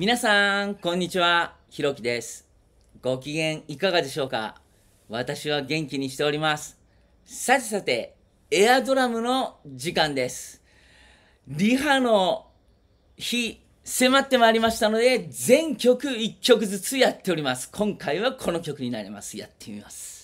皆さん、こんにちは。ひろきです。ご機嫌いかがでしょうか私は元気にしております。さてさて、エアドラムの時間です。リハの日、迫ってまいりましたので、全曲1曲ずつやっております。今回はこの曲になります。やってみます。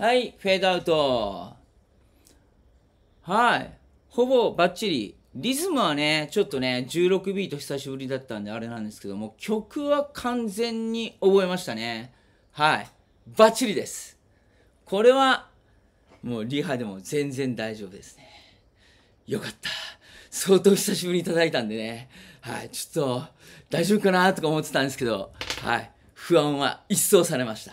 はい、フェードアウト。はい。ほぼバッチリ。リズムはね、ちょっとね、16ビート久しぶりだったんであれなんですけども、曲は完全に覚えましたね。はい。バッチリです。これは、もうリハでも全然大丈夫ですね。よかった。相当久しぶりにだいたんでね。はい。ちょっと、大丈夫かなとか思ってたんですけど、はい。不安は一掃されました。